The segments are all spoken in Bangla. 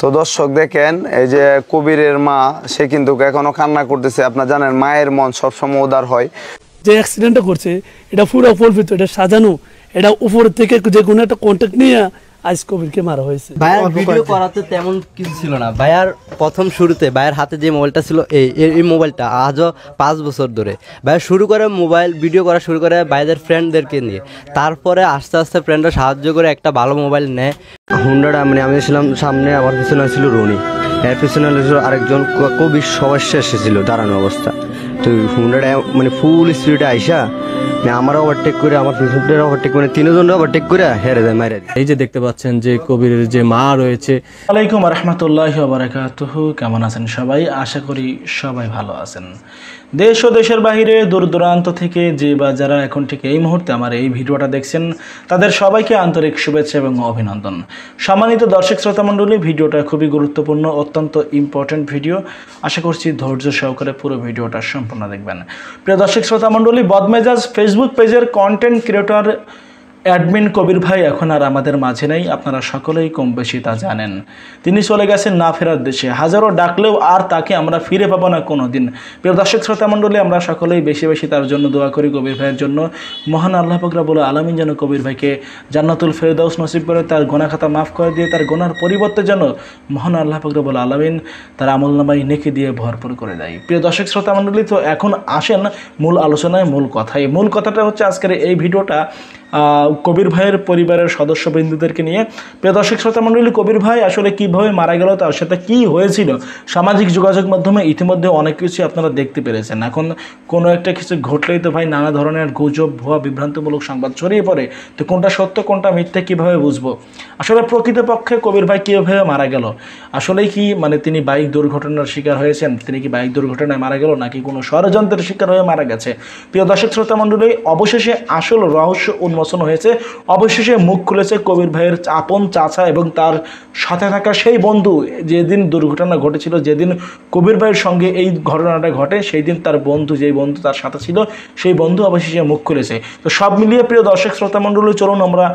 তো দর্শক দেখেন এই যে কবিরের মা সে কিন্তু এখনো কান্না করতেছে আপনার জানেন মায়ের মন সবসময় উদার হয় যে অ্যাক্সিডেন্টটা করছে এটা পুরো পরিচিত এটা সাজানো এটা উপর থেকে যে কোনো একটা কন্ট্যাক্ট নিয়ে আজ কবিরকে মারা হয়েছে ভাইয়ার ভিডিও করাতে তেমন কিছু ছিল না ভাইয়ার প্রথম শুরুতে ভাইয়ার হাতে যে মোবাইলটা ছিল এই এই মোবাইলটা আজও পাঁচ বছর ধরে ভাইয়া শুরু করে মোবাইল ভিডিও করা শুরু করে ভাইদের ফ্রেন্ডদেরকে নিয়ে তারপরে আস্তে আস্তে ফ্রেন্ডরা সাহায্য করে একটা ভালো মোবাইল নেয় হুন্ডাটা মানে আমি ছিলাম সামনে আমার পিছনে ছিল রনি এর পিছনে ছিল আরেকজন কবির সবার এসেছিল দাঁড়ানো অবস্থা তো হুন্ডাটা মানে ফুল স্পিডে আইসা আমার ওভারটেক করে আমার পিছনের ওভারটেক করে তিনজন ওভারটেক করে হেরে যায় মারে এই যে দেখতে পাচ্ছেন যে কবিরের যে মা রয়েছে আলাইকুম রহমতুল্লাহ বারাকাতুহু কেমন আছেন সবাই আশা করি সবাই ভালো আছেন দেশ ও দেশের বাহিরে দূর দূরান্ত থেকে যে বা যারা এখন ঠিক এই মুহূর্তে আমার এই ভিডিওটা দেখছেন তাদের সবাইকে আন্তরিক শুভেচ্ছা এবং অভিনন্দন সম্মানিত দর্শক শ্রোতামণ্ডলী ভিডিওটা খুবই গুরুত্বপূর্ণ অত্যন্ত ইম্পর্টেন্ট ভিডিও আশা করছি ধৈর্য সহকারে পুরো ভিডিওটা সম্পূর্ণ দেখবেন প্রিয় দর্শক শ্রোতামণ্ডলী বদমেজাজ ফেসবুক পেজের কন্টেন্ট ক্রিয়েটর অ্যাডমিন কবির ভাই এখন আর আমাদের মাঝে নেই আপনারা সকলেই কম বেশি তা জানেন তিনি চলে গেছেন না ফেরার দেশে হাজারো ডাকলেও আর তাকে আমরা ফিরে পাবো না কোনো দিন প্রিয় দর্শক শ্রোতামণ্ডলী আমরা সকলেই বেশি বেশি তার জন্য দোয়া করি কবির ভাইয়ের জন্য মহান আল্লাহ ফকরা বলে আলমিন যেন কবির ভাইকে জান্নাতুল ফেরদাউস নসিব করে তার গোনা খাতা মাফ করে দিয়ে তার গোনার পরিবর্তে যেন মহান আল্লাহ ফকরা বলে আলমিন তার আমল নামাই নেকি দিয়ে ভরপুর করে দেয় প্রিয় দর্শক শ্রোতামণ্ডলী তো এখন আসেন মূল আলোচনায় মূল কথায় মূল কথাটা হচ্ছে আজকের এই ভিডিওটা কবির ভাইয়ের পরিবারের সদস্যবৃন্দুদেরকে নিয়ে প্রিয় দর্শক শ্রোতামণ্ডলী কবির ভাই আসলে কীভাবে মারা গেল তার সাথে কী হয়েছিল সামাজিক যোগাযোগ মাধ্যমে ইতিমধ্যে অনেক কিছুই আপনারা দেখতে পেরেছেন এখন কোনো একটা কিছু ঘটলেই তো ভাই নানা ধরনের গুজব ভুয়া বিভ্রান্তমূলক সংবাদ ছড়িয়ে পড়ে তো কোনটা সত্য কোনটা মিথ্যে কীভাবে বুঝবো আসলে প্রকৃতপক্ষে কবির ভাই কীভাবে মারা গেল আসলে কি মানে তিনি বাইক দুর্ঘটনার শিকার হয়েছেন তিনি কি বাইক দুর্ঘটনায় মারা গেল নাকি কোনো ষড়যন্ত্রের শিকার হয়ে মারা গেছে প্রিয় দর্শক শ্রোতামণ্ডলী অবশেষে আসল রহস্য মোচন হয়েছে অবশেষে মুখ খুলেছে কবির ভাইয়ের আপন চাচা এবং তার সাথে থাকা সেই বন্ধু যেদিন দুর্ঘটনা ঘটেছিল যেদিন কবির ভাইয়ের সঙ্গে এই ঘটনাটা ঘটে সেই দিন তার বন্ধু যেই বন্ধু তার সাথে ছিল সেই বন্ধু অবশেষে মুখ খুলেছে তো সব মিলিয়ে প্রিয় দর্শক শ্রোতামণ্ডলী চলুন আমরা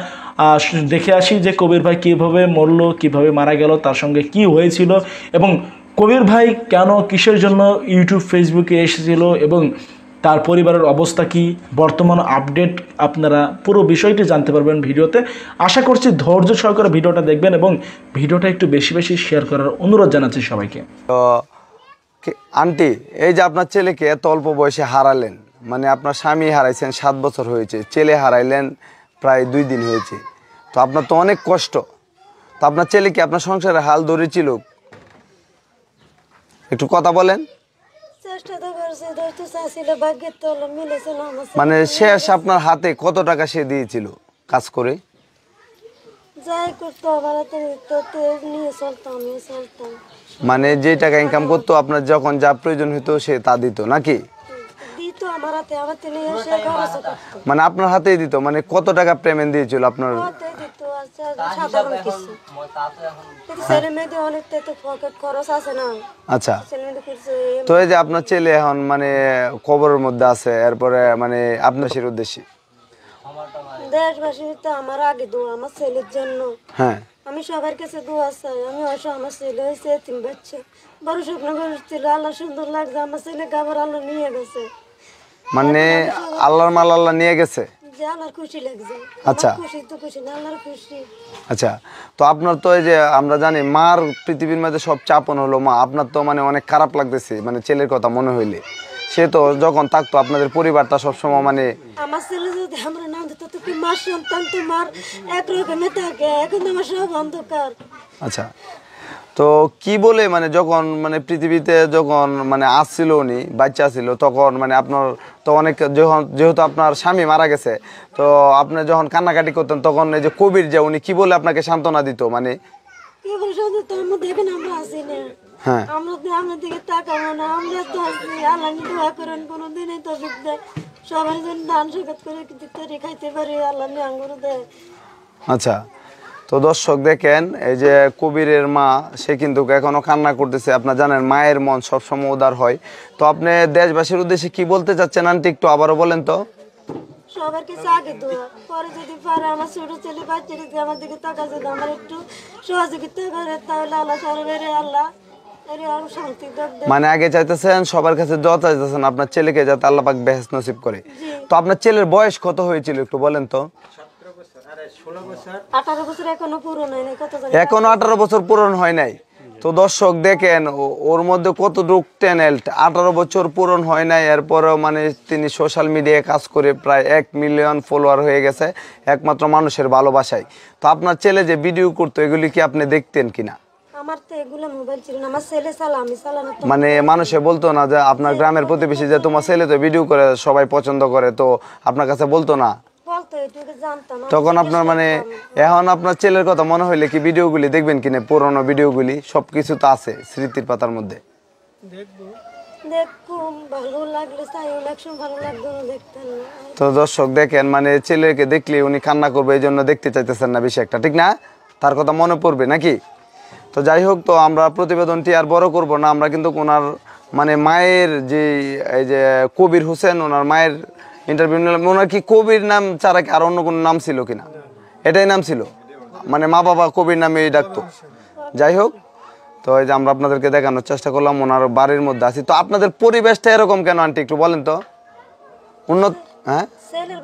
দেখে আসি যে কবির ভাই কীভাবে মরল কীভাবে মারা গেল তার সঙ্গে কি হয়েছিল এবং কবির ভাই কেন কিসের জন্য ইউটিউব ফেসবুকে এসেছিল এবং তার পরিবারের অবস্থা কি বর্তমান আপডেট আপনারা পুরো বিষয়টি জানতে পারবেন ভিডিওতে আশা করছি ধৈর্য সহকারে ভিডিওটা দেখবেন এবং ভিডিওটা একটু বেশি বেশি শেয়ার করার অনুরোধ জানাচ্ছি সবাইকে তো আন্টি এই যে আপনার ছেলেকে এত অল্প বয়সে হারালেন মানে আপনার স্বামী হারাইছেন সাত বছর হয়েছে ছেলে হারাইলেন প্রায় দুই দিন হয়েছে তো আপনার তো অনেক কষ্ট তো আপনার ছেলে কি আপনার সংসারে হাল ধরেছিল একটু কথা বলেন চেষ্টা তো মানে শেষ আপনার হাতে কত টাকা সে দিয়েছিল কাজ করে মানে যে টাকা ইনকাম করতো আপনার যখন যা প্রয়োজন হইতো সে তা দিত নাকি মানে আপনার হাতেই দিত মানে কত টাকা পেমেন্ট দিয়েছিল আপনার আচ্ছা, আচ্ছা। মানে মানে দেশবাসী তো আমার আগে আমার ছেলের জন্য হ্যাঁ। আমি সবার কাছে চাই আমি আমার ছেলে আল্লাহ সুন্দর লাগছে আমার ছেলে গাবার আলো নিয়ে গেছে মানে আল্লাহর মাল আল্লাহ নিয়ে গেছে আচ্ছা আচ্ছা তো আপনার তো এই যে আমরা জানি মার পৃথিবীর মধ্যে সব চাপন হলো মা আপনার তো মানে অনেক খারাপ লাগতেছে মানে ছেলের কথা মনে হইলে সে তো যখন থাকতো আপনাদের পরিবারটা সবসময় মানে আচ্ছা তো কি বলে মানে যখন মানে পৃথিবীতে যখন মানে আসছিল উনি বাচ্চা ছিল তখন মানে আপনার তো অনেক যখন যেহেতু আপনার স্বামী মারা গেছে তো আপনি যখন কান্নাকাটি করতেন তখন এই যে কবির যে উনি কি বলে আপনাকে সান্ত্বনা দিত মানে হ্যাঁ আচ্ছা তো দর্শক দেখেন এই যে কবিরের মা সে কিন্তু এখনও কান্না করতেছে আপনার জানেন মায়ের মন সবসময় উদার হয় তো আপনি দেশবাসীর উদ্দেশ্যে কি বলতে চাচ্ছেন আনটি একটু আবারও বলেন তো মানে আগে চাইতেছেন সবার কাছে চাইতেছেন আপনার ছেলেকে যাতে আল্লাহ বেহেস নসিব করে তো আপনার ছেলের বয়স কত হয়েছিল একটু বলেন তো এখনো আঠারো বছর পূরণ হয় নাই তো দর্শক দেখেন ওর মধ্যে কতটুক ট্যানেল্ট আঠারো বছর পূরণ হয় নাই এরপরেও মানে তিনি সোশ্যাল মিডিয়ায় কাজ করে প্রায় এক মিলিয়ন ফলোয়ার হয়ে গেছে একমাত্র মানুষের ভালোবাসায় তো আপনার ছেলে যে ভিডিও করতো এগুলি কি আপনি দেখতেন কিনা মানে মানুষে বলতো না যে আপনার গ্রামের প্রতিবেশী যে তোমার ছেলে তো ভিডিও করে সবাই পছন্দ করে তো আপনার কাছে বলতো না তখন আপনার মানে এখন আপনার ছেলের কথা মনে হইলে কি ভিডিওগুলি দেখবেন কিনা পুরনো ভিডিওগুলি সব তো আছে স্মৃতির পাতার মধ্যে তো দর্শক দেখেন মানে ছেলেকে দেখলে উনি কান্না করবে এই জন্য দেখতে চাইতেছেন না বেশি একটা ঠিক না তার কথা মনে পড়বে নাকি তো যাই হোক তো আমরা প্রতিবেদনটি আর বড় করব না আমরা কিন্তু ওনার মানে মায়ের যে এই যে কবির হোসেন ওনার মায়ের ইন্টারভিউ নিলাম ওনার কি কবির নাম ছাড়া কি আর অন্য কোনো নাম ছিল কিনা এটাই নাম ছিল মানে মা বাবা কবির নামে ডাকতো যাই হোক তো এই যে আমরা আপনাদেরকে দেখানোর চেষ্টা করলাম ওনার বাড়ির মধ্যে আছি তো আপনাদের পরিবেশটা এরকম কেন আনটি একটু বলেন তো উন্নত হ্যাঁ ছেলের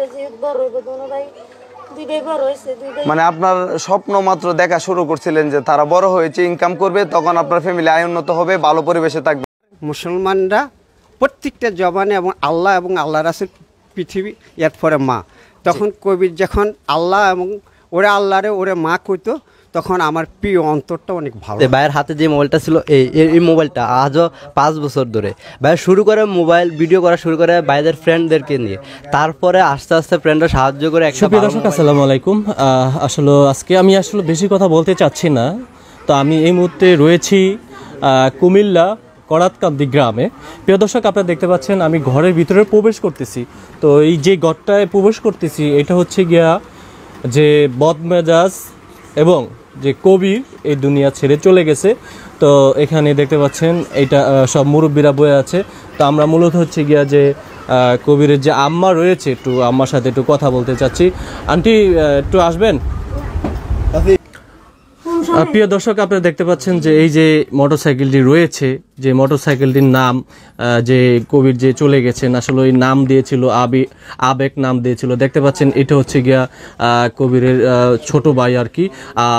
বাবা মারা গেছে মানে আপনার স্বপ্ন মাত্র দেখা শুরু করছিলেন যে তারা বড় হয়েছে ইনকাম করবে তখন আপনার ফ্যামিলি আয় উন্নত হবে ভালো পরিবেশে থাকবে মুসলমানরা প্রত্যেকটা জবানে এবং আল্লাহ এবং আল্লাহ আছে পৃথিবী এরপরে মা তখন কবির যখন আল্লাহ এবং ওরা আল্লাহরে ওরে মা করতো তখন আমার প্রিয় অন্তরটা অনেক ভালো ভাইয়ের হাতে যে মোবাইলটা ছিল এই এই মোবাইলটা আজও পাঁচ বছর ধরে ভাইয়ের শুরু করে মোবাইল ভিডিও করা শুরু করে বাইরের ফ্রেন্ডদেরকে নিয়ে তারপরে আস্তে আস্তে ফ্রেন্ডরা সাহায্য করে একটা দর্শক আসসালামু আলাইকুম আসলে আজকে আমি আসলে বেশি কথা বলতে চাচ্ছি না তো আমি এই মুহূর্তে রয়েছি কুমিল্লা করাতকান্দি গ্রামে প্রিয় দর্শক আপনারা দেখতে পাচ্ছেন আমি ঘরের ভিতরে প্রবেশ করতেছি তো এই যে ঘরটায় প্রবেশ করতেছি এটা হচ্ছে গিয়া যে বদমেজাজ এবং যে কবির এই দুনিয়া ছেড়ে চলে গেছে তো এখানে দেখতে পাচ্ছেন এটা সব মুরব্বীরা বয়ে আছে তো আমরা মূলত হচ্ছে গিয়া যে কবিরের যে আম্মা রয়েছে একটু আম্মার সাথে একটু কথা বলতে চাচ্ছি আন্টি একটু আসবেন প্রিয় দর্শক আপনারা দেখতে পাচ্ছেন যে এই যে মোটরসাইকেলটি রয়েছে যে মোটরসাইকেলটির নাম যে কবির যে চলে গেছেন আসলে ওই নাম দিয়েছিল আবি আবেগ নাম দিয়েছিল দেখতে পাচ্ছেন এটা হচ্ছে গিয়া কবিরের ছোট ভাই আর কি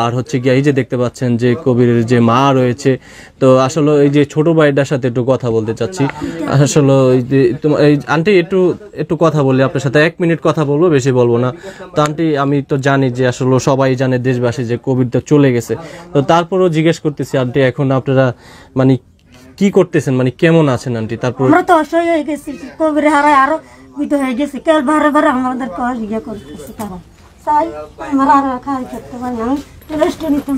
আর হচ্ছে গিয়া এই যে দেখতে পাচ্ছেন যে কবিরের যে মা রয়েছে তো আসলে এই যে ছোট ভাইটার সাথে একটু কথা বলতে চাচ্ছি আসলে এই যে তোমার এই আন্টি একটু একটু কথা বলি আপনার সাথে এক মিনিট কথা বলবো বেশি বলবো না তো আন্টি আমি তো জানি যে আসলে সবাই জানে দেশবাসী যে কবির তো চলে গেছে তো তারপরও জিজ্ঞেস করতেছি আন্টি এখন আপনারা মানে কি করতেছেন মানে কেমন আছেন আন্টি তারপর আমরা তো অসহায় হয়ে গেছি কবিরে হারায় আর বিধ হয়ে গেছে কেল ভারে ভারে আমাদের কষ্ট ইয়ে করতেছে তারা তাই আমরা আর খাই করতে না রেস্ট নিতে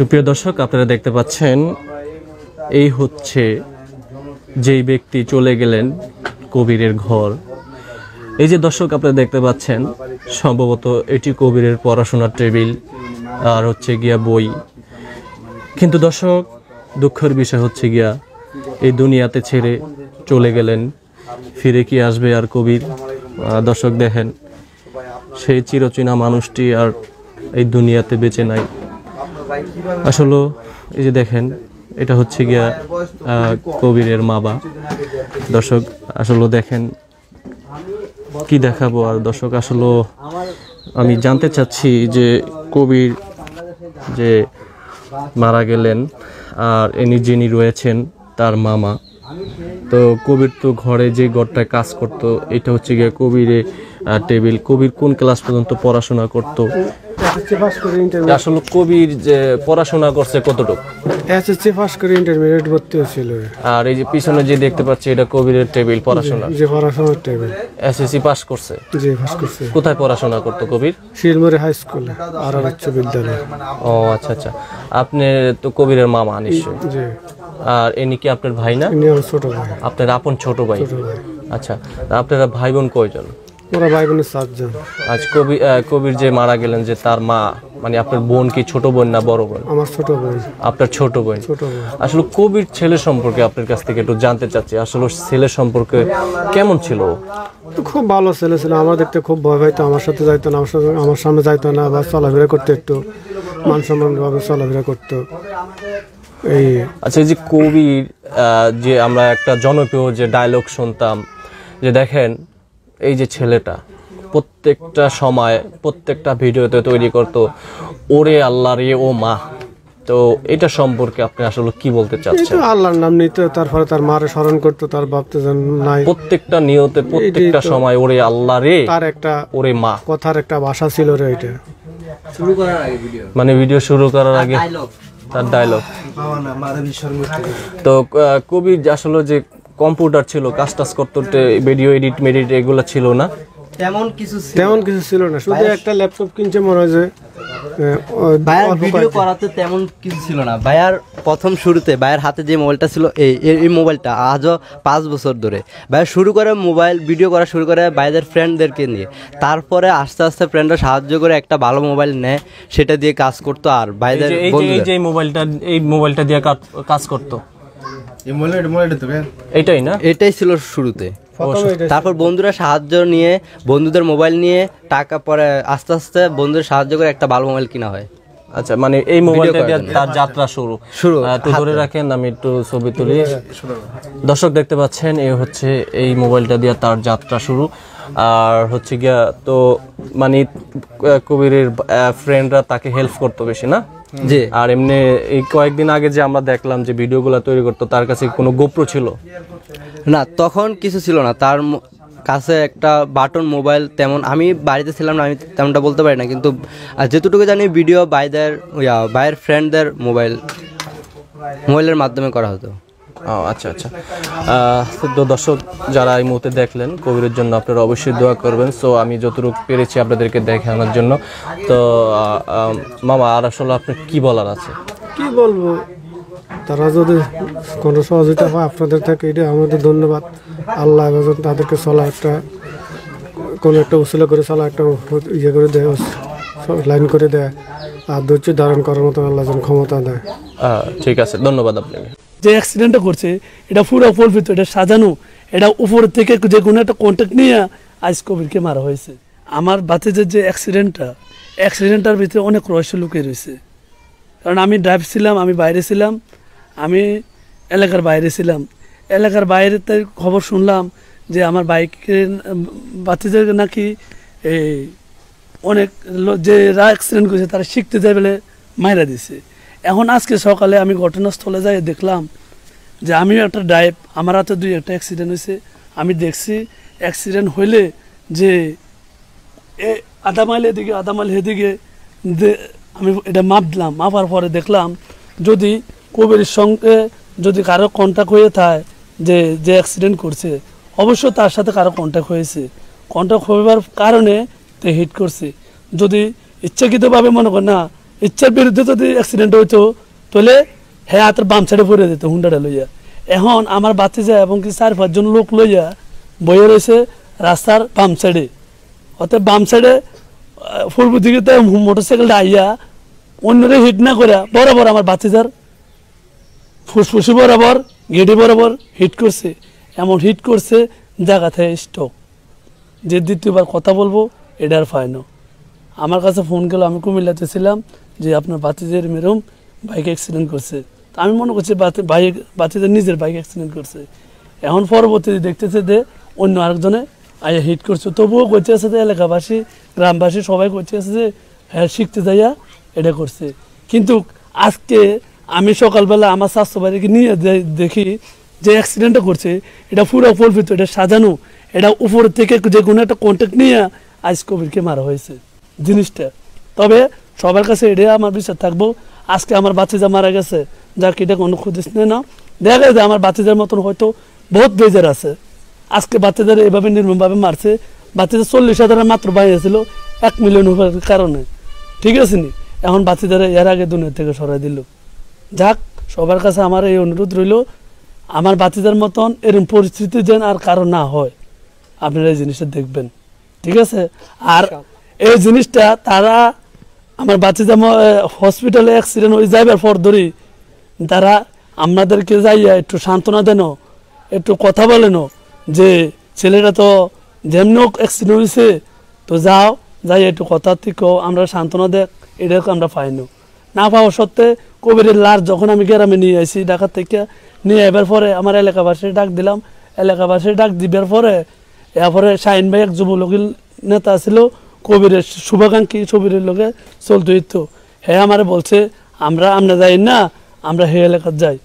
সুপ্রিয় দর্শক আপনারা দেখতে পাচ্ছেন এই হচ্ছে যেই ব্যক্তি চলে গেলেন কবিরের ঘর এই যে দর্শক আপনারা দেখতে পাচ্ছেন সম্ভবত এটি কবিরের পড়াশোনার টেবিল আর হচ্ছে গিয়া বই কিন্তু দর্শক দুঃখের বিষয় হচ্ছে গিয়া এই দুনিয়াতে ছেড়ে চলে গেলেন ফিরে কি আসবে আর কবির দর্শক দেখেন সেই চিরচিনা মানুষটি আর এই দুনিয়াতে বেঁচে নাই আসলে এই যে দেখেন এটা হচ্ছে গিয়া কবিরের মাবা দর্শক আসলে দেখেন কি দেখাবো আর দর্শক আসলে আমি জানতে চাচ্ছি যে কবির যে মারা গেলেন আর ইনি যিনি রয়েছেন তার মামা তো কবির তো ঘরে যে ঘরটায় কাজ করত এটা হচ্ছে গিয়ে কবির টেবিল কবির কোন ক্লাস পর্যন্ত পড়াশোনা করত আসলে কবির যে পড়াশোনা করছে কতটুকু এসএসসি পাস করে ইন্টারমিডিয়েট ভর্তি হয়েছিল আর এই যে পিছনে যে দেখতে পাচ্ছি এটা কবিরের টেবিল পড়াশোনা যে পড়াশোনা টেবিল এসএসসি পাস করছে জি পাস করছে কোথায় পড়াশোনা করতো কবির শিলমরে হাই স্কুলে আর উচ্চ বিদ্যালয় ও আচ্ছা আচ্ছা আপনি তো কবিরের মামা নিশ্চয় জি আর এনি কি আপনার ভাই না ছোট ভাই আপনার আপন ছোট ভাই আচ্ছা আপনারা ভাই বোন কয়জন ওরা ভাই বোনের সাতজন আজ কবি কবির যে মারা গেলেন যে তার মা মানে আপনার বোন কি ছোট বোন না বড় বোন আমার ছোট বোন আপনার ছোট বোন আসলে কবির ছেলে সম্পর্কে আপনার কাছ থেকে একটু জানতে চাচ্ছি আসলে ছেলে সম্পর্কে কেমন ছিল খুব ভালো ছেলে ছিল আমার দেখতে খুব ভয় ভাইতো আমার সাথে যাইতো না আমার সাথে আমার সামনে যাইতো না বা চলাফেরা করতে একটু মান সম্মানভাবে চলাফেরা করতো এই আচ্ছা এই যে কবির যে আমরা একটা জনপ্রিয় যে ডায়লগ শুনতাম যে দেখেন এই যে ছেলেটা প্রত্যেকটা সময় প্রত্যেকটা ভিডিওতে তৈরি করতো ওরে আল্লাহ রে ও মা তো এটা সম্পর্কে আপনি আসলে কি বলতে চাচ্ছেন আল্লাহর নাম নিতে তারপরে তার মারে স্মরণ করতো তার বাপতে নাই প্রত্যেকটা নিয়তে প্রত্যেকটা সময় ওরে আল্লাহ রে তার একটা ওরে মা কথার একটা ভাষা ছিল রে এটা শুরু করার আগে ভিডিও মানে ভিডিও শুরু করার আগে তার ডায়লগ তো কবি আসলে যে কম্পিউটার ছিল কাজ টাজ করতে ভিডিও এডিট মেডিট এগুলো ছিল না তেমন কিছু তেমন কিছু ছিল না শুধু একটা ল্যাপটপ কিনছে মনে হয় যে ভাইয়ার ভিডিও করাতে তেমন কিছু ছিল না ভাইয়ার প্রথম শুরুতে ভাইয়ের হাতে যে মোবাইলটা ছিল এই এই মোবাইলটা আজও পাঁচ বছর ধরে ভাইয়া শুরু করে মোবাইল ভিডিও করা শুরু করে ভাইদের ফ্রেন্ডদেরকে নিয়ে তারপরে আস্তে আস্তে ফ্রেন্ডরা সাহায্য করে একটা ভালো মোবাইল নেয় সেটা দিয়ে কাজ করতো আর ভাইদের এই যে মোবাইলটা এই মোবাইলটা দিয়ে কাজ করতো এটাই না এটাই ছিল শুরুতে তারপর বন্ধুরা সাহায্য নিয়ে বন্ধুদের মোবাইল নিয়ে টাকা পরে আস্তে আস্তে বন্ধুদের সাহায্য করে একটা ভালো মোবাইল কিনা হয় আচ্ছা মানে এই মোবাইলটা তার যাত্রা শুরু শুরু একটু ধরে রাখেন আমি একটু ছবি তুলি দর্শক দেখতে পাচ্ছেন এই হচ্ছে এই মোবাইলটা দিয়ে তার যাত্রা শুরু আর হচ্ছে গিয়া তো মানে কবিরের ফ্রেন্ডরা তাকে হেল্প করতো বেশি না আর এমনি এই কয়েকদিন আগে যে আমরা দেখলাম যে ভিডিওগুলো তৈরি করতো তার কাছে কোনো গোপ্র ছিল না তখন কিছু ছিল না তার কাছে একটা বাটন মোবাইল তেমন আমি বাড়িতে ছিলাম না আমি তেমনটা বলতে পারি না কিন্তু যেটুকু জানি ভিডিও বাইদের বাইয়ের ফ্রেন্ডদের মোবাইল মোবাইলের মাধ্যমে করা হতো ও আচ্ছা আচ্ছা তো দর্শক যারা এই মুহূর্তে দেখলেন কবিরের জন্য আপনারা অবশ্যই দোয়া করবেন সো আমি যতটুক পেরেছি আপনাদেরকে দেখানোর জন্য তো মামা আর আসলে আপনার কি বলার আছে কি বলবো তারা যদি কোনো সহযোগিতা হয় আপনাদের থেকে এটা আমাদের ধন্যবাদ আল্লাহ এবং তাদেরকে চলা একটা কোনো একটা উশিলা করে চলা একটা ইয়ে করে দেয় লাইন করে দেয় আর ধৈর্য ধারণ করার মতো আল্লাহ যেন ক্ষমতা দেয় ঠিক আছে ধন্যবাদ আপনাকে যে অ্যাক্সিডেন্টটা করছে এটা পুরো পরিচিত এটা সাজানো এটা উপর থেকে যে কোনো একটা কন্ট্যাক্ট নিয়ে আজ কবিরকে মারা হয়েছে আমার বাচ্চাদের যে অ্যাক্সিডেন্টটা অ্যাক্সিডেন্টটার ভিতরে অনেক রহস্য লুকিয়ে রয়েছে কারণ আমি ড্রাইভ ছিলাম আমি বাইরে ছিলাম আমি এলাকার বাইরে ছিলাম এলাকার বাইরে তাই খবর শুনলাম যে আমার বাইকের বাচ্চাদের নাকি এই অনেক যে রা অ্যাক্সিডেন্ট করেছে তারা শিখতে যায় বলে মাইরা দিছে এখন আজকে সকালে আমি ঘটনাস্থলে যাই দেখলাম যে আমিও একটা ড্রাইভ আমার হাতে দুই একটা অ্যাক্সিডেন্ট হয়েছে আমি দেখছি অ্যাক্সিডেন্ট হইলে যে এ আধা মাইল এদিকে আধা মাইল এদিকে আমি এটা মাপ দিলাম মাপার পরে দেখলাম যদি কবির সঙ্গে যদি কারো কন্ট্যাক্ট হয়ে থাকে যে যে অ্যাক্সিডেন্ট করছে অবশ্য তার সাথে কারো কন্ট্যাক্ট হয়েছে কন্ট্যাক্ট হওয়ার কারণে তে হিট করছে যদি ইচ্ছাকৃতভাবে মনে করেন না ইচ্ছার বিরুদ্ধে যদি অ্যাক্সিডেন্ট হইতো তাহলে হ্যাঁ হাতের বাম সাইডে পড়ে যেত হুন্ডাটা লইয়া এখন আমার বাচ্চা এবং কি চার পাঁচজন লোক লইয়া বইয়ে রয়েছে রাস্তার বাম সাইডে অত বাম সাইডে ফুল দিকে তো মোটরসাইকেলটা আইয়া অন্যরে হিট না করে বরাবর আমার বাচ্চাদের ফুসফুসি বরাবর গেটে বরাবর হিট করছে এমন হিট করছে জায়গা থেকে স্টক যে দ্বিতীয়বার কথা বলবো এটা আর ফাইনো আমার কাছে ফোন গেল আমি কুমিল্লাতে ছিলাম যে আপনার বাতিজের মেরম বাইক অ্যাক্সিডেন্ট করছে তা আমি মনে করছি বাইক বাচ্চাদের নিজের বাইক অ্যাক্সিডেন্ট করছে এখন পরবর্তীতে দেখতেছে যে অন্য আরেকজনে আইয়া হিট করছে তবুও করছে আছে যে এলাকাবাসী গ্রামবাসী সবাই করছে আছে যে হ্যাঁ শিখতে যাইয়া এটা করছে কিন্তু আজকে আমি সকালবেলা আমার স্বাস্থ্য বাড়িকে নিয়ে দেখি যে অ্যাক্সিডেন্টটা করছে এটা পুরো কল্পিত এটা সাজানো এটা উপর থেকে যে কোনো একটা কন্ট্যাক্ট নিয়ে আজ কবিরকে মারা হয়েছে জিনিসটা তবে সবার কাছে এটাই আমার বিশ্বাস থাকবো আজকে আমার বাচ্চা মারা গেছে যার কি এটা অনুখুদিস না দেখা যায় আমার বাচ্চাদের মতন হয়তো বহুত বেজার আছে আজকে বাচ্চাদের এভাবে নির্মমভাবে মারছে বাচ্চাদের চল্লিশ হাজারের মাত্র বাইরেছিল এক মিলিয়ন রুপার কারণে ঠিক আছে নি এখন বাচ্চাদের এর আগে দুনিয়া থেকে সরাই দিল যাক সবার কাছে আমার এই অনুরোধ রইল আমার বাচ্চাদের মতন এরকম পরিস্থিতি যেন আর কারো না হয় আপনারা এই জিনিসটা দেখবেন ঠিক আছে আর এই জিনিসটা তারা আমার বাচ্চা যেমন হসপিটালে অ্যাক্সিডেন্ট হয়ে যাইবার পর ধরি তারা আপনাদেরকে যাইয়া একটু সান্ত্বনা দেন একটু কথা বলেন যে ছেলেটা তো যেমন অ্যাক্সিডেন্ট হয়েছে তো যাও যাই একটু কথা থেকে আমরা সান্ত্বনা দেখ এটা আমরা পাইন না পাওয়া সত্ত্বে কোভিডের লাশ যখন আমি গ্রামে নিয়ে আসি ঢাকা থেকে নিয়ে এবার পরে আমার এলাকাবাসী ডাক দিলাম এলাকাবাসী ডাক দিবার পরে এরপরে শাহিন ভাই এক যুবলগীর নেতা ছিল কবিরের শুভাকাঙ্ক্ষী ছবির লোকে চলতে হইত হে আমার বলছে আমরা আমরা যাই না আমরা হে এলাকার যাই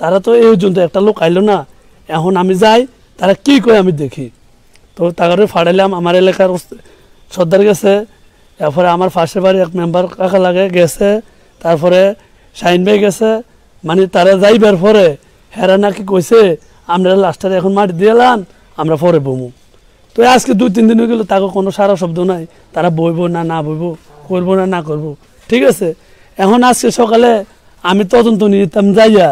তারা তো এই জন্য একটা লোক আইলো না এখন আমি যাই তারা কি করে আমি দেখি তো তাকে ফাড়াইলাম আমার এলাকার সর্দার গেছে তারপরে আমার ফার্স্টে বাড়ি এক মেম্বার কাকা লাগে গেছে তারপরে শাইন ভাই গেছে মানে তারা যাইবার পরে হেরা নাকি কইছে আমরা লাস্টারে এখন মাটি দিয়ে আমরা পরে বমু তো আজকে দুই তিন দিন হয়ে গেলো তাকে কোনো সারা শব্দ নাই তারা বইব না না বইব করব না না করব। ঠিক আছে এখন আজকে সকালে আমি তদন্ত নিতাম যাইয়া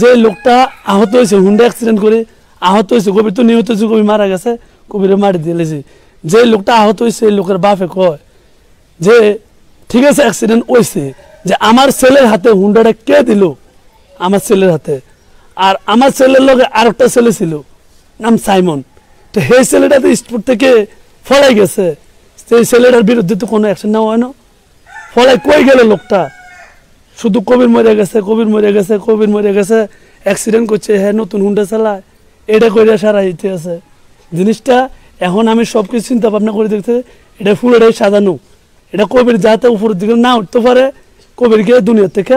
যে লোকটা আহত হয়েছে হুন্ডা অ্যাক্সিডেন্ট করে আহত হয়েছে কবির তো নিহত হয়েছে কবি মারা গেছে কবিরে মারি দিয়েছে যে লোকটা আহত হয়েছে লোকের বাপে কয় যে ঠিক আছে অ্যাক্সিডেন্ট হয়েছে যে আমার ছেলের হাতে হুন্ডাটা কে দিল আমার ছেলের হাতে আর আমার ছেলের লগে আরেকটা ছেলে ছিল নাম সাইমন তো সেই ছেলেটা তো স্পোর্ট থেকে ফলাই গেছে সেই ছেলেটার বিরুদ্ধে তো কোনো অ্যাকশন নেওয়া হয় না ফলাই কই গেল লোকটা শুধু কবির মরে গেছে কবির মরে গেছে কবির মরে গেছে অ্যাক্সিডেন্ট করছে হ্যাঁ নতুন হুন্ডা চালায় এটা করে সারা ইতে আছে জিনিসটা এখন আমি সব কিছু চিন্তা ভাবনা করে দেখতে এটা ফুলটাই সাজানো এটা কবির যাতে উপরের দিকে না উঠতে পারে কবির গিয়ে দুনিয়ার থেকে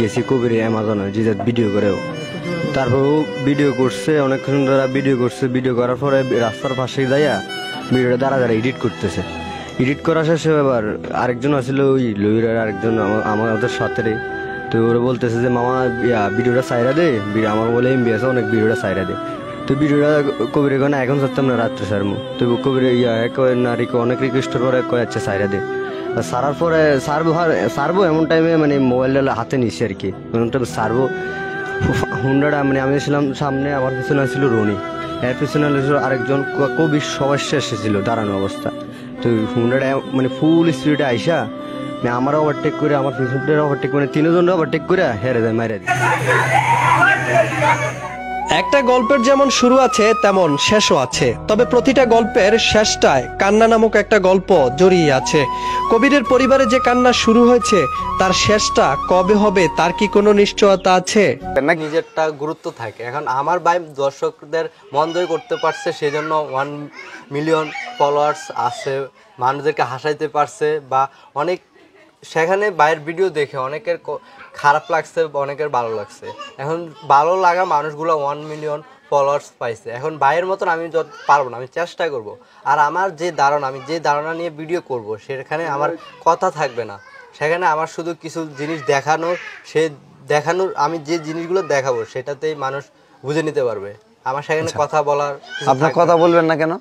গেছি কবির অ্যামাজনে জিজাত ভিডিও করেও তারপরও ভিডিও করছে অনেকক্ষণ ধরে ভিডিও করছে ভিডিও করার পরে রাস্তার পাশে যাইয়া ভিডিওটা দাঁড়া দাঁড়া এডিট করতেছে এডিট করা শেষে এবার আরেকজন আসছিল ওই লইরার আরেকজন আমাদের সাথে তো ওরা বলতেছে যে মামা ইয়া ভিডিওটা সাইরা দে আমার বলে এম বিয়েছে অনেক ভিডিওটা সাইরা দে তো ভিডিওটা কবির এখন চাচ্ছে না রাত্রে সারমু তো কবিরে ইয়া এক নারীকে অনেক রিকোয়েস্ট করে কয় আচ্ছা সাইরা দে সারার পরে সারবো সারবো এমন টাইমে মানে মোবাইলটা হাতে নিছি আর কি এমন টাইমে সারবো হুন্ডাটা মানে আমি ছিলাম সামনে আমার পিছনে ছিল রনি এর পিছনে ছিল আরেকজন কবি সবার শেষে দাঁড়ানো অবস্থা তো হুন্ডাটা মানে ফুল স্পিডে আইসা মানে আমারও ওভারটেক করে আমার পিছনটা ওভারটেক করে মানে তিনজনরা ওভারটেক করে হেরে যায় মারে একটা গল্পের যেমন শুরু আছে তেমন শেষও আছে তবে প্রতিটা গল্পের শেষটায় কান্না নামক একটা গল্প জড়িয়ে আছে কবিরের পরিবারে যে কান্না শুরু হয়েছে তার শেষটা কবে হবে তার কি কোনো নিশ্চয়তা আছে নিজেরটা গুরুত্ব থাকে এখন আমার ভাই দর্শকদের মন জয় করতে পারছে সেজন্য ওয়ান মিলিয়ন ফলোয়ার্স আছে মানুষদেরকে হাসাইতে পারছে বা অনেক সেখানে বাইরের ভিডিও দেখে অনেকের খারাপ লাগছে অনেকের ভালো লাগছে এখন ভালো লাগা মানুষগুলো ওয়ান মিলিয়ন ফলোয়ার্স পাইছে এখন ভাইয়ের মতন আমি যত পারবো না আমি চেষ্টা করব। আর আমার যে ধারণা আমি যে ধারণা নিয়ে ভিডিও করব সেখানে আমার কথা থাকবে না সেখানে আমার শুধু কিছু জিনিস দেখানোর সে দেখানোর আমি যে জিনিসগুলো দেখাবো সেটাতেই মানুষ বুঝে নিতে পারবে আমার সেখানে আচ্ছা। কথা বলার আপনার কথা বলবেন না কেন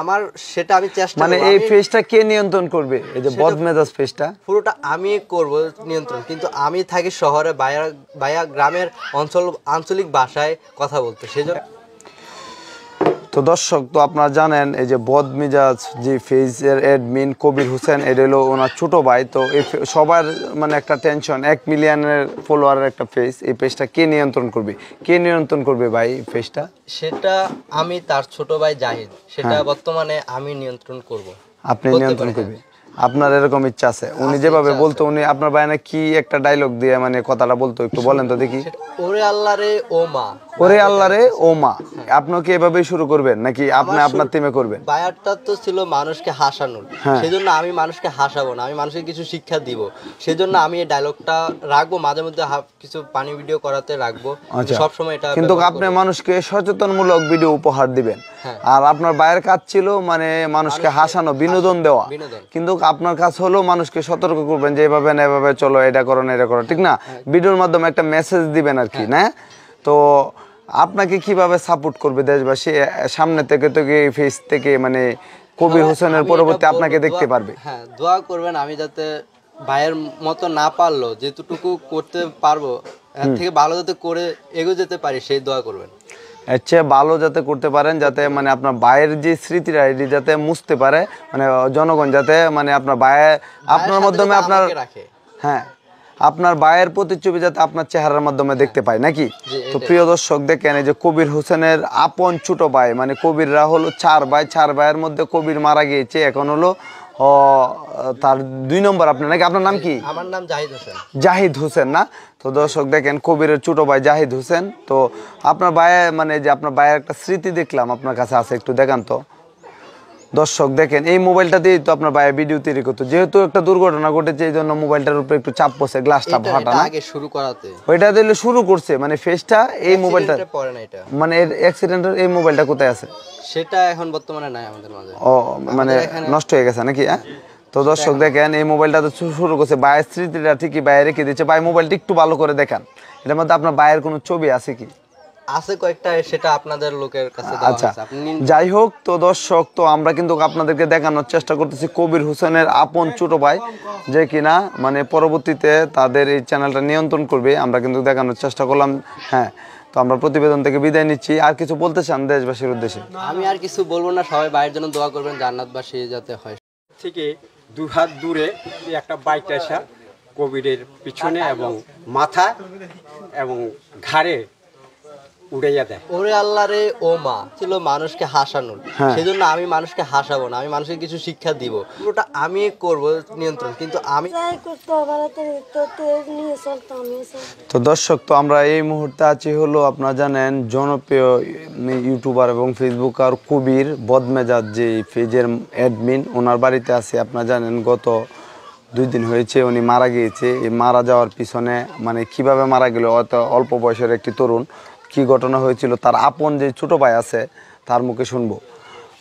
আমার সেটা আমি চেষ্টা মানে এই ফেসটা কে নিয়ন্ত্রণ করবে এই যে বদমেজাজ ফেসটা পুরোটা আমি করব নিয়ন্ত্রণ কিন্তু আমি থাকি শহরে বায়া বায়া গ্রামের অঞ্চল আঞ্চলিক ভাষায় কথা বলতে সেজন্য তো দর্শক তো আপনারা জানেন এই যে বদ মিজাজ যে ফেজের অ্যাডমিন কবির হোসেন এটা হলো ওনার ছোটো ভাই তো এই সবার মানে একটা টেনশন এক মিলিয়নের ফলোয়ারের একটা ফেজ এই পেজটা কে নিয়ন্ত্রণ করবে কে নিয়ন্ত্রণ করবে ভাই ফেজটা সেটা আমি তার ছোট ভাই জাহিদ সেটা হ্যাঁ। বর্তমানে আমি নিয়ন্ত্রণ করব আপনি নিয়ন্ত্রণ করবেন আপনার এরকম ইচ্ছা আছে উনি যেভাবে বলতো উনি আপনার বায়না কি একটা ডায়লগ দিয়ে মানে কথাটা বলতো একটু বলেন তো দেখি ওরে আল্লাহ রে ও মা ওরে আল্লাহ রে ও মা হ্যাঁ। আপনাকে কি এভাবেই শুরু করবেন নাকি আপনি আপনার টিমে করবেন বায়ারটা তো ছিল মানুষকে হাসানোর হ্যাঁ। সেজন্য আমি মানুষকে হাসাবো না আমি মানুষকে কিছু শিক্ষা দিব সেজন্য আমি এই ডায়লগটা রাখবো মাঝে মধ্যে কিছু পানি ভিডিও করাতে রাখবো আচ্ছা। সব সময় এটা কিন্তু আপনি মানুষকে সচেতনমূলক ভিডিও উপহার দিবেন হ্যাঁ। আর আপনার বায়ের কাজ ছিল মানে মানুষকে হাসানো বিনোদন দেওয়া কিন্তু আপনার কাজ হলো মানুষকে সতর্ক করবেন যে এভাবে না এভাবে চলো এটা করো না এটা করো ঠিক না হ্যাঁ। ভিডিওর মাধ্যমে একটা মেসেজ দিবেন আর কি হ্যাঁ। না তো আপনাকে কিভাবে সাপোর্ট করবে দেশবাসী সামনে থেকে তো ফেস থেকে মানে কবির হ্যাঁ, হোসেনের পরবর্তী আপনাকে দেখতে পারবে হ্যাঁ দোয়া করবেন আমি যাতে ভাইয়ের মতো না পারলো যেটুকু করতে পারবো এর থেকে ভালো যাতে করে এগো যেতে পারি সেই দোয়া করবেন চেয়ে ভালো যাতে করতে পারেন যাতে মানে আপনার বায়ের যে স্মৃতিটা এটি যাতে মুছতে পারে মানে জনগণ যাতে মানে আপনার বায়ে আপনার মাধ্যমে আপনার হ্যাঁ আপনার বায়ের প্রতিচ্ছবি যাতে আপনার চেহারার মাধ্যমে দেখতে পায় নাকি তো প্রিয় দর্শক দেখেন যে কবির হোসেনের আপন ছোট ভাই মানে কবিররা হলো চার ভাই চার ভাইয়ের মধ্যে কবির মারা গিয়েছে এখন হলো ও তার দুই নম্বর আপনার নাকি আপনার নাম কি আমার নাম জাহিদ হোসেন জাহিদ হোসেন না তো দর্শক দেখেন কবিরের ছোট ভাই জাহিদ হোসেন তো আপনার ভাইয়ের মানে যে আপনার ভাইয়ের একটা স্মৃতি দেখলাম আপনার কাছে আছে একটু দেখান তো দর্শক দেখেন এই মোবাইলটা দিয়েই তো আপনার ভাইয়া ভিডিও তৈরি করতো যেহেতু একটা দুর্ঘটনা ঘটেছে এই জন্য মোবাইলটার উপরে একটু চাপ পড়ছে গ্লাসটা ফাটা না আগে শুরু করাতে ওইটা দিলে শুরু করছে মানে ফেসটা এই মোবাইলটা পড়ে না এটা মানে এর অ্যাক্সিডেন্টের এই মোবাইলটা কোথায় আছে সেটা এখন বর্তমানে নাই আমাদের মাঝে ও মানে নষ্ট হয়ে গেছে নাকি হ্যাঁ তো দর্শক দেখেন এই মোবাইলটা তো শুরু করছে বাইয়ের স্মৃতিটা ঠিকই বাইরে রেখে দিচ্ছে ভাই মোবাইলটা একটু ভালো করে দেখান এটার মধ্যে আপনার বাইয়ের কোনো ছবি আছে কি আছে কয়েকটা সেটা আপনাদের লোকের কাছে আচ্ছা, যাই হোক তো দর্শক তো আমরা কিন্তু আপনাদেরকে দেখানোর চেষ্টা করতেছি কবির হোসেনের আপন ছোট ভাই যে কিনা মানে পরবর্তীতে তাদের এই চ্যানেলটা নিয়ন্ত্রণ করবে আমরা কিন্তু দেখানোর চেষ্টা করলাম হ্যাঁ তো আমরা প্রতিবেদন থেকে বিদায় নিচ্ছি আর কিছু বলতে চান দেশবাসীর উদ্দেশ্যে আমি আর কিছু বলবো না সবাই বাইরের জন্য দোয়া করবেন জান্নাতবাসী যাতে হয় থেকে দু হাত দূরে একটা বাইক আসা কোভিডের পিছনে এবং মাথা এবং ঘাড়ে মানুষকে হাসানোর হ্যাঁ। আমি মানুষকে হাসাবো আমি মানুষকে কিছু শিক্ষা দিব দর্শক তো আমরা এই মুহূর্তে আছি হলো আপনার জানেন জনপ্রিয় ইউটিউবার এবং ফেসবুক আর কবির বদমেজাজ যে পেজের অ্যাডমিন ওনার বাড়িতে আছে আপনার জানেন গত দুই দিন হয়েছে উনি মারা গিয়েছে মারা যাওয়ার পিছনে মানে কিভাবে মারা গেল অত অল্প বয়সের একটি তরুণ কি ঘটনা হয়েছিল তার আপন যে ছোট ভাই আছে তার মুখে শুনবো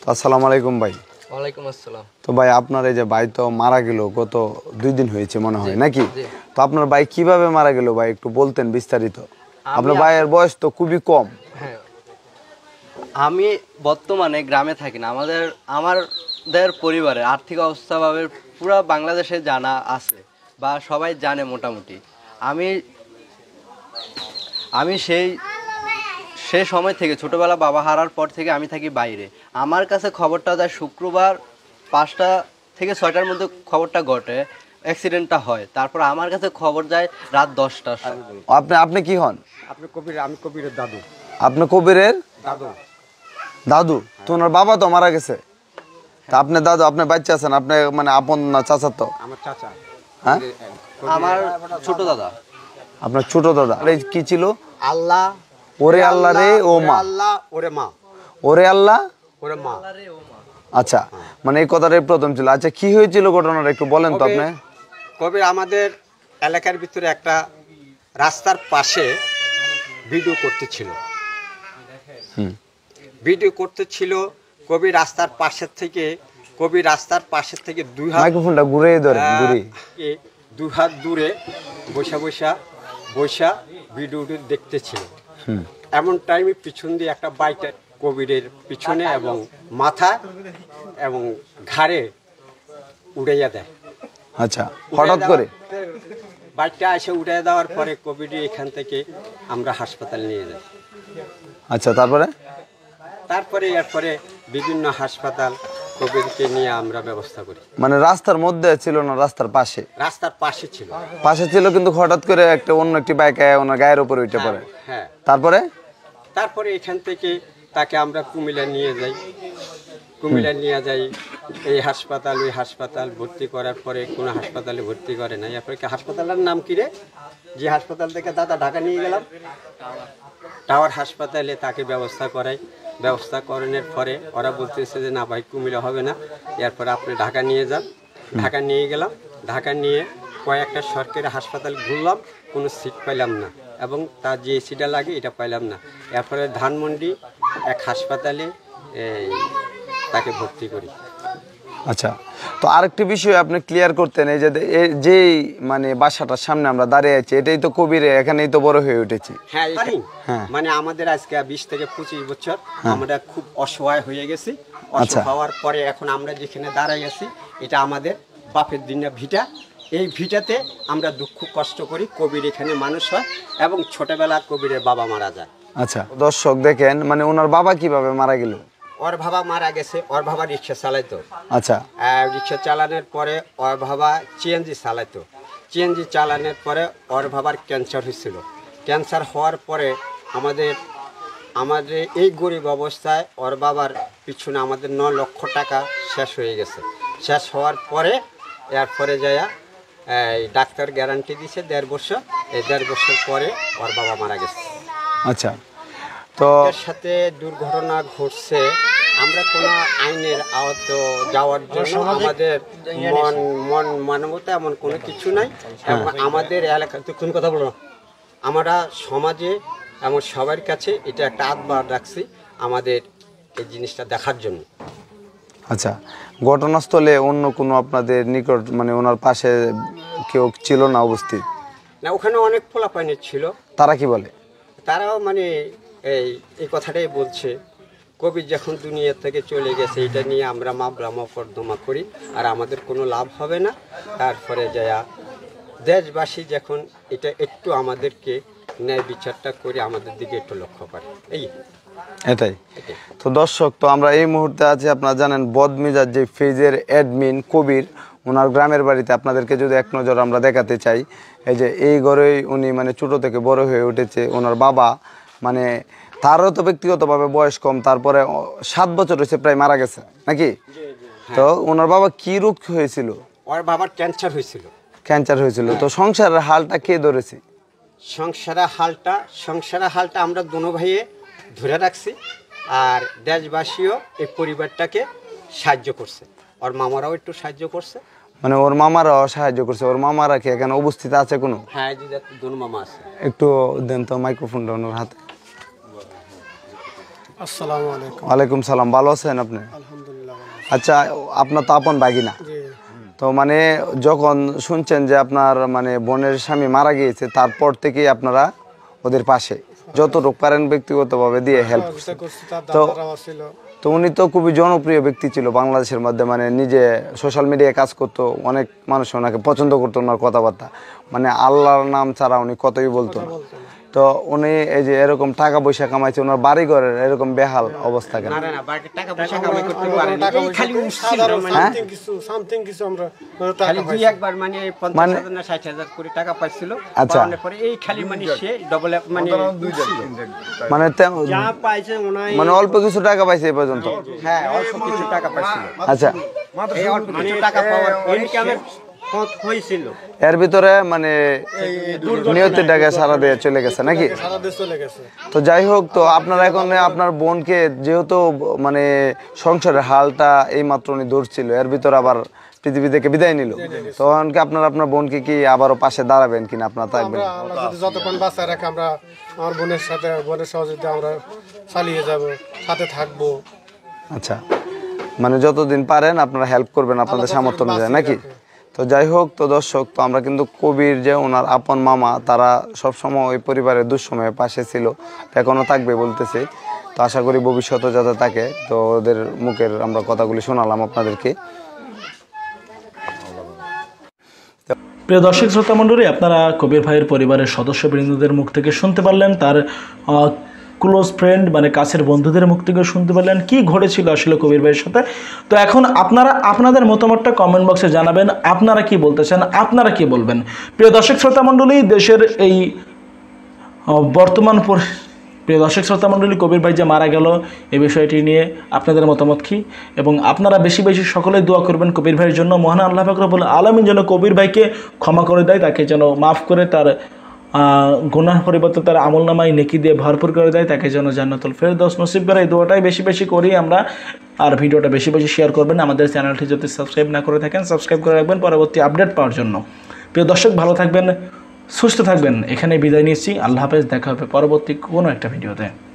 তো আসসালাম আলাইকুম ভাই ওয়ালাইকুম আসসালাম তো ভাই আপনার এই যে ভাই তো মারা গেল গত দুই দিন হয়েছে মনে হয় নাকি তো আপনার ভাই কিভাবে মারা গেল ভাই একটু বলতেন বিস্তারিত আপনার ভাইয়ের বয়স তো খুবই কম হ্যাঁ। আমি বর্তমানে গ্রামে থাকি না আমাদের আমাদের পরিবারের আর্থিক অবস্থাভাবে পুরো বাংলাদেশে জানা আছে বা সবাই জানে মোটামুটি আমি আমি সেই সে সময় থেকে ছোটোবেলা বাবা হারার পর থেকে আমি থাকি বাইরে আমার কাছে খবরটা যায় শুক্রবার পাঁচটা থেকে ছয়টার মধ্যে খবরটা ঘটে অ্যাক্সিডেন্টটা হয় তারপর আমার কাছে খবর যায় রাত দশটা আপনি আপনি কি হন আপনি কবির আমি কবিরের দাদু আপনি কবিরের দাদু দাদু তোমার বাবা তো মারা গেছে তা হ্যাঁ। আপনি দাদু আপনি বাচ্চা আছেন আপনি মানে আপন না চাচা তো আমার চাচা হ্যাঁ আমার ছোট দাদা আপনার ছোট দাদা কি ছিল আল্লাহ ওরে আল্লাহ রে ও মা ওরে মা ওরে আল্লাহ ওরে মা আচ্ছা মানে এই কথাটাই প্রথম ছিল আচ্ছা কি হয়েছিল ঘটনাটা একটু বলেন তো আপনি কবি আমাদের এলাকার ভিতরে একটা রাস্তার পাশে ভিডিও করতেছিল ভিডিও করতেছিল কবি রাস্তার পাশের থেকে কবি রাস্তার পাশের থেকে দুই হাত মাইক্রোফোনটা ঘুরে ধরে ঘুরে দুই হাত দূরে বৈশা বৈশা বৈশা ভিডিওটি দেখতেছিল এমন টাইমে পিছন দিয়ে একটা বাইক কোভিডের পিছনে এবং মাথা এবং ঘাড়ে উড়াইয়া দেয় আচ্ছা হঠাৎ করে বাইকটা এসে উড়াই দেওয়ার পরে কোভিড এখান থেকে আমরা হাসপাতাল নিয়ে যাই আচ্ছা তারপরে তারপরে এরপরে বিভিন্ন হাসপাতাল কোভিডকে নিয়ে আমরা ব্যবস্থা করি মানে রাস্তার মধ্যে ছিল না রাস্তার পাশে রাস্তার পাশে ছিল পাশে ছিল কিন্তু হঠাৎ করে একটা অন্য একটি বাইক ওনার গায়ের উপরে উঠে পড়ে হ্যাঁ, হ্যাঁ তারপরে তারপরে এখান থেকে তাকে আমরা কুমিল্লা নিয়ে যাই কুমিল্লা নিয়ে যাই এই হাসপাতাল ওই হাসপাতাল ভর্তি করার পরে কোনো হাসপাতালে ভর্তি করে না এরপরে হাসপাতালের নাম কি রে যে হাসপাতাল থেকে দাদা ঢাকা নিয়ে গেলাম টাওয়ার হাসপাতালে তাকে ব্যবস্থা করাই ব্যবস্থা করেনের পরে ওরা বলতেছে যে না ভাই কুমিল্লা হবে না এরপরে আপনি ঢাকা নিয়ে যান ঢাকা নিয়ে গেলাম ঢাকা নিয়ে কয়েকটা সরকারি হাসপাতাল ঘুরলাম কোনো সিট পাইলাম না এবং তার যে এসিটা লাগে এটা পাইলাম না এরপরে ধানমন্ডি এক হাসপাতালে তাকে ভর্তি করি আচ্ছা তো আরেকটি বিষয় আপনি ক্লিয়ার করতেন এই যে যেই মানে বাসাটার সামনে আমরা দাঁড়িয়ে আছি এটাই তো কবির এখানেই তো বড় হয়ে উঠেছি হ্যাঁ, হ্যাঁ মানে আমাদের আজকে বিশ থেকে পঁচিশ বছর হ্যাঁ। আমরা খুব অসহায় হয়ে গেছি আচ্ছা। অসহায় হওয়ার পরে এখন আমরা যেখানে দাঁড়াই আছি এটা আমাদের বাপের দিনে ভিটা এই ভিটাতে আমরা দুঃখ কষ্ট করি কবির এখানে মানুষ হয় এবং ছোটবেলা কবিরের বাবা মারা যায় আচ্ছা দর্শক দেখেন মানে ওনার বাবা কিভাবে মারা গেল ওর বাবা মারা গেছে ওর বাবা রিক্সা চালাইতো আচ্ছা রিক্সা চালানোর পরে ওর বাবা চিএনজি চালাইতো চিএনজি চালানোর পরে ওর বাবার ক্যান্সার হয়েছিল ক্যান্সার হওয়ার পরে আমাদের আমাদের এই গরিব অবস্থায় ওর বাবার পিছনে আমাদের ন লক্ষ টাকা শেষ হয়ে গেছে শেষ হওয়ার পরে এরপরে যায়া এই ডাক্তার গ্যারান্টি দিছে দেড় বছর এই দেড় বছর পরে ওর বাবা মারা গেছে আচ্ছা তো সাথে দুর্ঘটনা ঘটছে আমরা কোনো আইনের আওত যাওয়ার জন্য আমাদের ইয়ে মন মন মানবতা এমন কোনো কিছু নাই হ্যাঁ, হ্যাঁ। আমাদের এলাকা তুমি কথা বলো আমরা সমাজে এমন সবার কাছে এটা একটা আতবার রাখছি আমাদের এই জিনিসটা দেখার জন্য আচ্ছা ঘটনাস্থলে অন্য কোনো আপনাদের নিকট মানে ওনার পাশে কেউ ছিল না অবস্থিত না ওখানে অনেক ফোলাপানি ছিল তারা কি বলে তারাও মানে এই এই কথাটাই বলছে কবি যখন দুনিয়া থেকে চলে গেছে এটা নিয়ে আমরা মা ব্রাহ্মকর্দমা করি আর আমাদের কোনো লাভ হবে না তারপরে যায়া দেশবাসী যখন এটা একটু আমাদেরকে ন্যায় বিচারটা করে আমাদের দিকে একটু লক্ষ্য করে এই এটাই তো দর্শক তো আমরা এই মুহূর্তে আছি আপনারা জানেন বদমিজার যে ফেজের অ্যাডমিন কবির ওনার গ্রামের বাড়িতে আপনাদেরকে যদি এক নজর আমরা দেখাতে চাই এই যে এই ঘরেই উনি মানে ছোটো থেকে বড় হয়ে উঠেছে ওনার বাবা মানে তারও তো ব্যক্তিগতভাবে বয়স কম তারপরে সাত বছর হয়েছে প্রায় মারা গেছে নাকি হ্যাঁ। তো ওনার বাবা কি রোগ হয়েছিল ওর বাবার ক্যান্সার হয়েছিল ক্যান্সার হয়েছিল তো সংসারের হালটা কে ধরেছে সংসারের হালটা সংসারের হালটা আমরা দুনো ভাইয়ে ধরে রাখছি আর দেশবাসীও এই পরিবারটাকে সাহায্য করছে ওর মামারাও একটু সাহায্য করছে মানে ওর মামারাও সাহায্য করছে ওর মামারা কি এখানে অবস্থিত আছে কোনো হ্যাঁ দুন মামা আছে একটু দেন তো মাইক্রোফোনটা ওনার হাতে আসসালামু ওয়ালাইকুম সালাম ভালো আছেন আপনি আলহামদুলিল্লাহ আচ্ছা আপনার তাপন আপন বাগিনা তো মানে যখন শুনছেন যে আপনার মানে বোনের স্বামী মারা গিয়েছে তারপর থেকে আপনারা ওদের পাশে যত রোগ পারেন ব্যক্তিগতভাবে দিয়ে হেল্প হ্যাঁ, হ্যাঁ, তো তো উনি তো খুবই জনপ্রিয় ব্যক্তি ছিল বাংলাদেশের মধ্যে মানে নিজে সোশ্যাল মিডিয়ায় কাজ করতো অনেক মানুষ ওনাকে পছন্দ করতো ওনার কথাবার্তা মানে আল্লাহর নাম ছাড়া উনি কতই বলতো তো উনি এই যে এরকম টাকা পয়সা কামাইছে ওনার বাড়ি ঘরের এরকম বেহাল অবস্থা কেন মানে অল্প কিছু টাকা পাইছে এই পর্যন্ত হ্যাঁ অল্প কিছু টাকা পাইছিল আচ্ছা এর ভিতরে মানে নিয়তি ডাকে সারা দিয়ে চলে গেছে নাকি তো যাই হোক তো আপনার এখন আপনার বোনকে যেহেতু মানে সংসারের হালটা এই মাত্র উনি ধরছিল এর ভিতরে আবার পৃথিবী থেকে বিদায় নিল তখন কি আপনার আপনার বোনকে কি আবারও পাশে দাঁড়াবেন কিনা আপনার থাকবেন যতক্ষণ বাচ্চা রাখে আমরা আমার বোনের সাথে বোনের সহযোগিতা আমরা চালিয়ে যাব সাথে থাকবো আচ্ছা মানে যতদিন পারেন আপনারা হেল্প করবেন আপনাদের সামর্থ্য অনুযায়ী নাকি তো যাই হোক তো দর্শক তো আমরা কিন্তু কবির যে ওনার আপন মামা তারা সবসময় ওই পরিবারের দুঃসময়ে পাশে ছিল এখনও থাকবে বলতেছে তো আশা করি ভবিষ্যতে যাতে থাকে তো ওদের মুখের আমরা কথাগুলি শোনালাম আপনাদেরকে প্রিয় দর্শক শ্রোতা মণ্ডলী আপনারা কবির ভাইয়ের পরিবারের সদস্যবৃন্দদের মুখ থেকে শুনতে পারলেন তার ক্লোজ ফ্রেন্ড মানে কাছের বন্ধুদের মুখ থেকে শুনতে পারলেন কি ঘটেছিল আসলে কবির ভাইয়ের সাথে তো এখন আপনারা আপনাদের মতামতটা কমেন্ট বক্সে জানাবেন আপনারা কি বলতে চান আপনারা কি বলবেন প্রিয় দর্শক শ্রোতা মণ্ডলী দেশের এই বর্তমান প্রিয় দর্শক শ্রোতা মণ্ডলী কবির ভাই যে মারা গেল এই বিষয়টি নিয়ে আপনাদের মতামত কী এবং আপনারা বেশি বেশি সকলেই দোয়া করবেন কবির ভাইয়ের জন্য মহান আল্লাহ বলে আলমিন যেন কবির ভাইকে ক্ষমা করে দেয় তাকে যেন মাফ করে তার গুনাহ পরিবর্তে তার আমল নামাই নেকি দিয়ে ভরপুর করে দেয় তাকে যেন জান্নাতুল দশ নসিব করে এই দোয়াটাই বেশি বেশি করি আমরা আর ভিডিওটা বেশি বেশি শেয়ার করবেন আমাদের চ্যানেলটি যদি সাবস্ক্রাইব না করে থাকেন সাবস্ক্রাইব করে রাখবেন পরবর্তী আপডেট পাওয়ার জন্য প্রিয় দর্শক ভালো থাকবেন সুস্থ থাকবেন এখানে বিদায় নিচ্ছি আল্লাহ হাফেজ দেখা হবে পরবর্তী কোনো একটা ভিডিওতে